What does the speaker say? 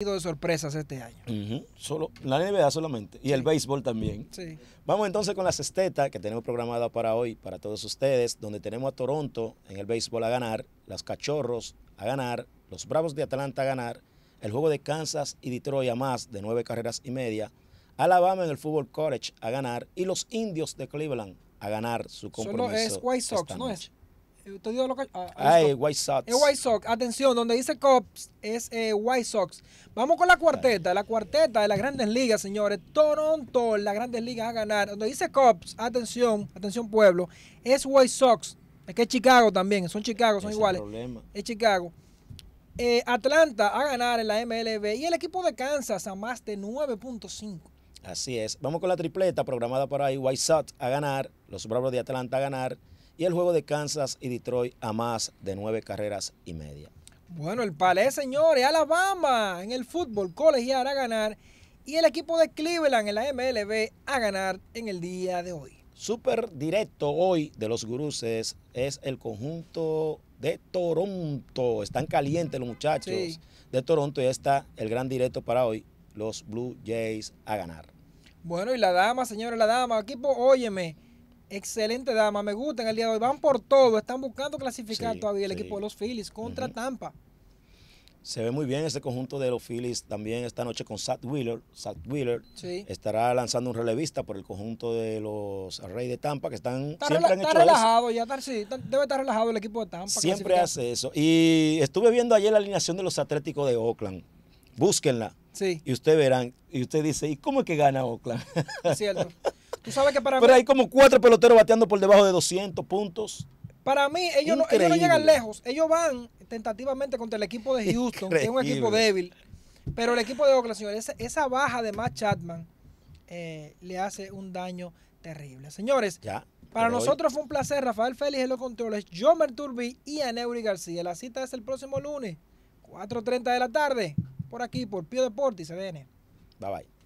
de sorpresas este año. Solo, la NBA solamente y el béisbol también. Vamos entonces con la cesteta que tenemos programada para hoy, para todos ustedes, donde tenemos a Toronto en el béisbol a ganar, las Cachorros a ganar, los Bravos de Atlanta a ganar, el juego de Kansas y Detroit a más de nueve carreras y media, Alabama en el Fútbol College a ganar y los Indios de Cleveland a ganar su compromiso. Solo es White Sox, ¿no es? Eh, Ay, ah, eh, White Sox. Es White Sox. Atención, donde dice Cops es eh, White Sox. Vamos con la cuarteta, la cuarteta de las grandes ligas, señores. Toronto, las grandes ligas a ganar. Donde dice Cops, atención, atención pueblo, es White Sox. Es que es Chicago también, son Chicago, son iguales. Es Chicago. Atlanta a ganar en la MLB y el equipo de Kansas a más de 9.5. Así es. Vamos con la tripleta programada por ahí. White Sox a ganar, los Bravos de Atlanta a ganar, y el juego de Kansas y Detroit a más de nueve carreras y media. Bueno, el palé, señores, Alabama en el fútbol colegial a ganar y el equipo de Cleveland en la MLB a ganar en el día de hoy. Súper directo hoy de los guruses es el conjunto de Toronto. Están calientes los muchachos de Toronto y está el gran directo para hoy, los Blue Jays a ganar. Bueno, y la dama, señores, la dama, equipo, óyeme Excelente dama, me gustan el día de hoy. Van por todo, están buscando clasificar todavía el equipo de los Phillies contra Tampa. Se ve muy bien ese conjunto de los Phillies también esta noche con Sat Wheeler. Sat Wheeler estará lanzando un relevista por el conjunto de los Reyes de Tampa que están está siempre relajado ya, debe estar relajado el equipo de Tampa. Siempre hace eso. Y estuve viendo ayer la alineación de los Atléticos de Oakland. Búsquenla. Y usted verán, y usted dice, ¿y cómo es que gana Oakland? Es cierto. Pero hay como cuatro peloteros bateando por debajo de 200 puntos. Para mí, ellos no, ellos no, llegan lejos. Ellos van tentativamente contra el equipo de Houston, que es un equipo débil. Pero el equipo de Oakland, señores, esa, baja de Matt Chapman eh, le hace un daño terrible. Señores, para nosotros fue un placer. Rafael Félix en los controles, John Merturbi y Aneuri García. La cita es el próximo lunes, 4.30 de la tarde, por aquí, por Pío Deportes y CDN. Bye bye.